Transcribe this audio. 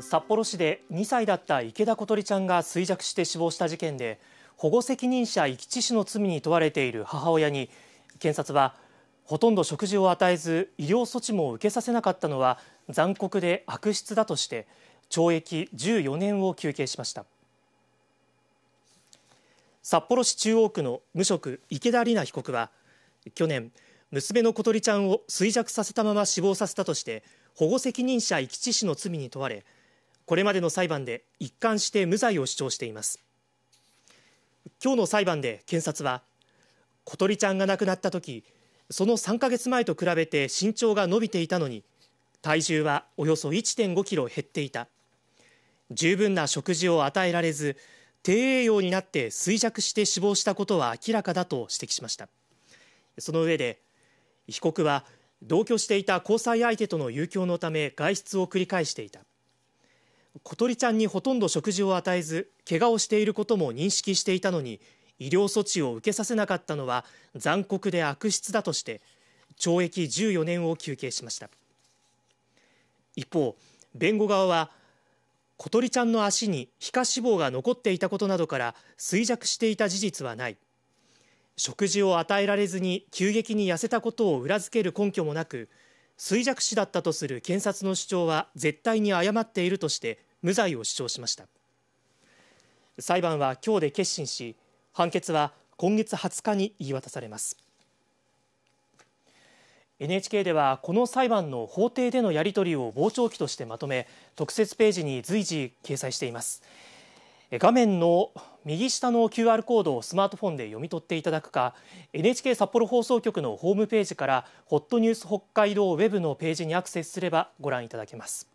札幌市で2歳だった池田詩梨ちゃんが衰弱して死亡した事件で保護責任者遺棄致死の罪に問われている母親に検察はほとんど食事を与えず医療措置も受けさせなかったのは残酷で悪質だとして懲役14年を求刑しました札幌市中央区の無職池田里奈被告は去年娘の小鳥ちゃんを衰弱させたまま死亡させたとして保護責任者遺棄致死の罪に問われこれまでの裁判で一貫して無罪を主張していますの裁判で検察は小鳥ちゃんが亡くなった時その3か月前と比べて身長が伸びていたのに体重はおよそ1.5キロ減っていた十分な食事を与えられず低栄養になって衰弱して死亡したことは明らかだと指摘しましたその上で被告は同居していた交際相手との遊興のため外出を繰り返していた小鳥ちゃんにほとんど食事を与えず怪我をしていることも認識していたのに医療措置を受けさせなかったのは残酷で悪質だとして懲役14年を求刑しました一方、弁護側は小鳥ちゃんの足に皮下脂肪が残っていたことなどから衰弱していた事実はない食事を与えられずに急激に痩せたことを裏付ける根拠もなく衰弱死だったとする検察の主張は絶対に誤っているとして無罪を主張しました裁判は今日で決心し判決は今月20日に言い渡されます NHK ではこの裁判の法廷でのやり取りを傍聴記としてまとめ特設ページに随時掲載しています画面の右下の QR コードをスマートフォンで読み取っていただくか NHK 札幌放送局のホームページからホットニュース北海道ウェブのページにアクセスすればご覧いただけます